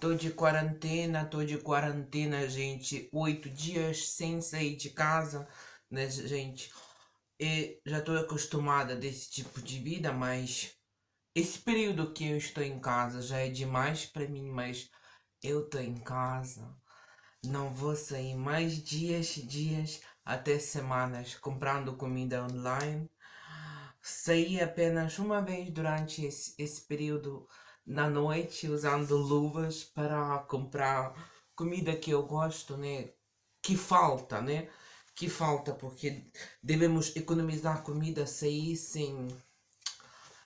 Tô de quarentena, tô de quarentena, gente. Oito dias sem sair de casa, né, gente? E já tô acostumada desse tipo de vida, mas esse período que eu estou em casa já é demais para mim, mas eu tô em casa. Não vou sair mais dias, dias até semanas comprando comida online. Saí apenas uma vez durante esse, esse período na noite usando luvas para comprar comida que eu gosto, né? Que falta, né? Que falta, porque devemos economizar comida, sair sem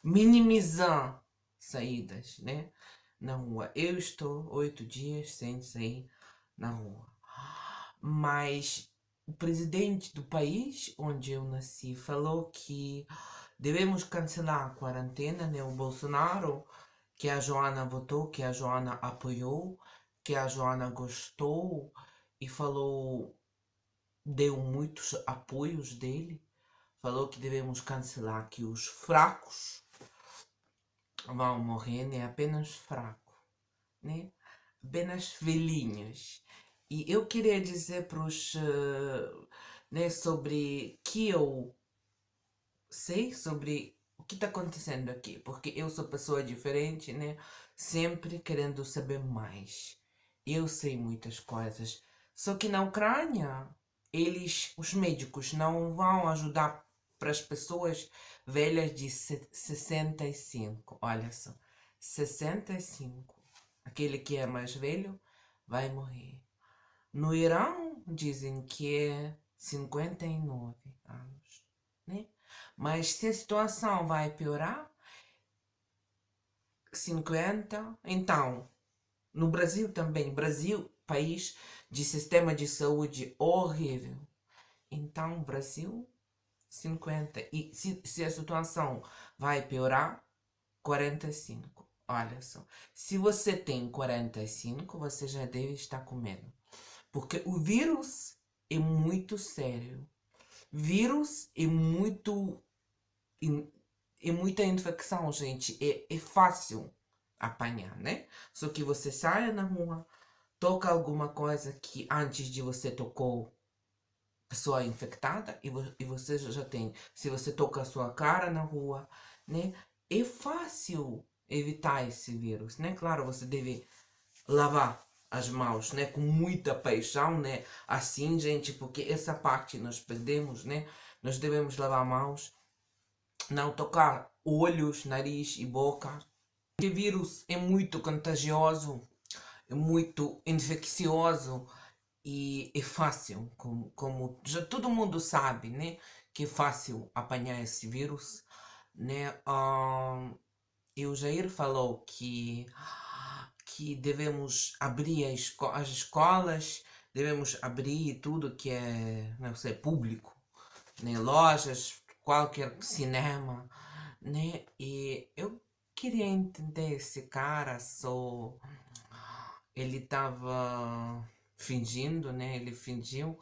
minimizar saídas, né? Na rua. Eu estou oito dias sem sair na rua. Mas o presidente do país onde eu nasci falou que devemos cancelar a quarentena, né? O Bolsonaro que a Joana votou, que a Joana apoiou, que a Joana gostou e falou, deu muitos apoios dele, falou que devemos cancelar que os fracos vão morrer, né? Apenas fraco, né? Apenas velhinhos. E eu queria dizer para os, eh, né, sobre que eu sei sobre o que está acontecendo aqui? Porque eu sou pessoa diferente, né? Sempre querendo saber mais. Eu sei muitas coisas. Só que na Ucrânia, eles, os médicos, não vão ajudar para as pessoas velhas de 65. Olha só, 65. Aquele que é mais velho vai morrer. No Irã, dizem que é 59 anos, né? Mas se a situação vai piorar, 50, então, no Brasil também, Brasil, país de sistema de saúde horrível. Então, Brasil, 50. E se, se a situação vai piorar, 45. Olha só, se você tem 45, você já deve estar com medo. Porque o vírus é muito sério vírus é muito. É, muita infecção, gente. É, é fácil apanhar, né? Só que você saia na rua, toca alguma coisa que antes de você tocou pessoa é infectada e, vo e você já tem. Se você toca a sua cara na rua, né? É fácil evitar esse vírus, né? Claro, você deve lavar as mãos, né? Com muita paixão, né? Assim, gente, porque essa parte nós perdemos, né? Nós devemos lavar mãos, não tocar olhos, nariz e boca. Porque o vírus é muito contagioso, é muito infeccioso e é fácil, como, como já todo mundo sabe, né? Que é fácil apanhar esse vírus, né? Um, ah, e o Jair falou que que devemos abrir esco as escolas, devemos abrir tudo que é, não sei, público, nem né, lojas, qualquer cinema, né? E eu queria entender esse cara só ele estava fingindo, né? Ele fingiu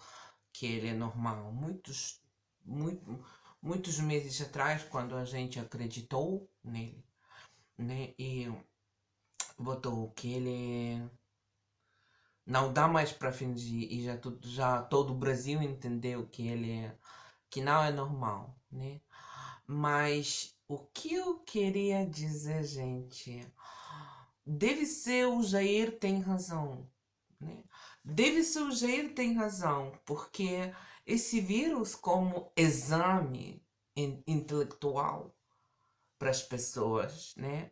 que ele é normal. Muitos, muito, muitos meses atrás, quando a gente acreditou nele, né? E botou que ele não dá mais para fingir e já tudo já todo o Brasil entendeu que ele é, que não é normal, né? Mas o que eu queria dizer, gente, deve ser o Jair tem razão, né? Deve ser o Jair tem razão, porque esse vírus como exame intelectual para as pessoas, né?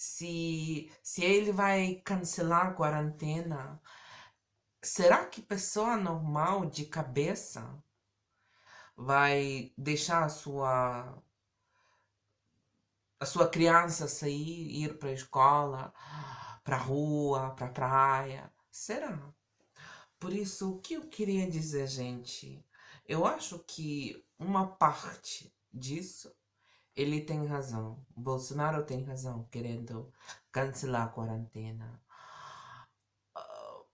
se, se ele vai cancelar a quarentena, será que pessoa normal de cabeça vai deixar a sua a sua criança sair, ir para a escola, para a rua, para a praia? Será? Por isso, o que eu queria dizer, gente? Eu acho que uma parte disso ele tem razão. Bolsonaro tem razão querendo cancelar a quarentena. Uh,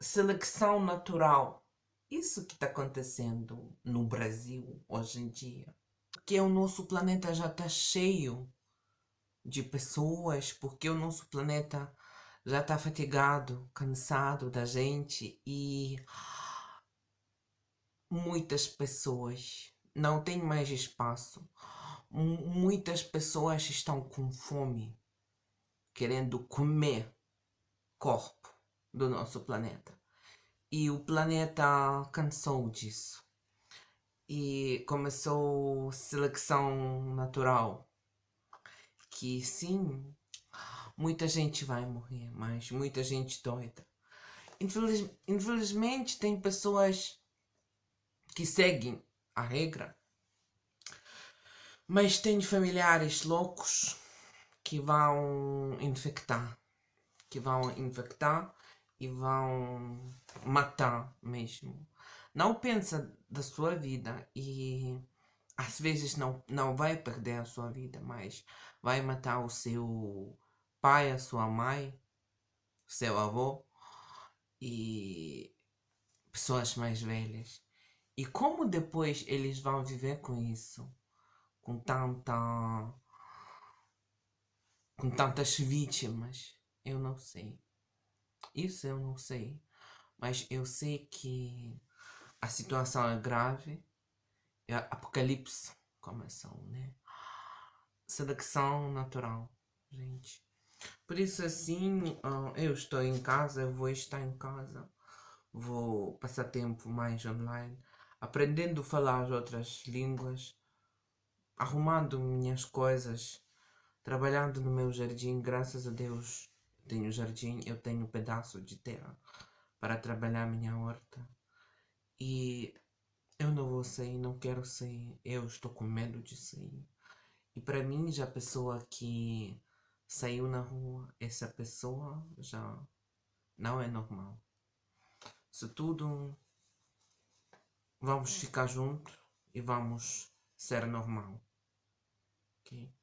seleção natural. Isso que está acontecendo no Brasil hoje em dia. Porque o nosso planeta já está cheio de pessoas, porque o nosso planeta já está fatigado, cansado da gente e muitas pessoas não tem mais espaço. M muitas pessoas estão com fome, querendo comer corpo do nosso planeta. E o planeta cansou disso. E começou seleção natural. Que sim, muita gente vai morrer, mas muita gente doida. Infeliz, infelizmente, tem pessoas que seguem a regra. Mas tenho familiares loucos que vão infectar, que vão infectar e vão matar mesmo. Não pensa da sua vida e às vezes não, não vai perder a sua vida, mas vai matar o seu pai, a sua mãe, seu avô e pessoas mais velhas. E como depois eles vão viver com isso? Com tanta. com tantas vítimas? Eu não sei. Isso eu não sei. Mas eu sei que a situação é grave. É apocalipse começou, né? Sedação natural, gente. Por isso assim, ah, eu estou em casa, eu vou estar em casa. Vou passar tempo mais online aprendendo a falar as outras línguas, arrumando minhas coisas, trabalhando no meu jardim. Graças a Deus tenho jardim, eu tenho um pedaço de terra para trabalhar minha horta. E eu não vou sair, não quero sair, eu estou com medo de sair. E para mim, já a pessoa que saiu na rua, essa pessoa já não é normal. Se tudo vamos ficar juntos e vamos ser normal. Okay?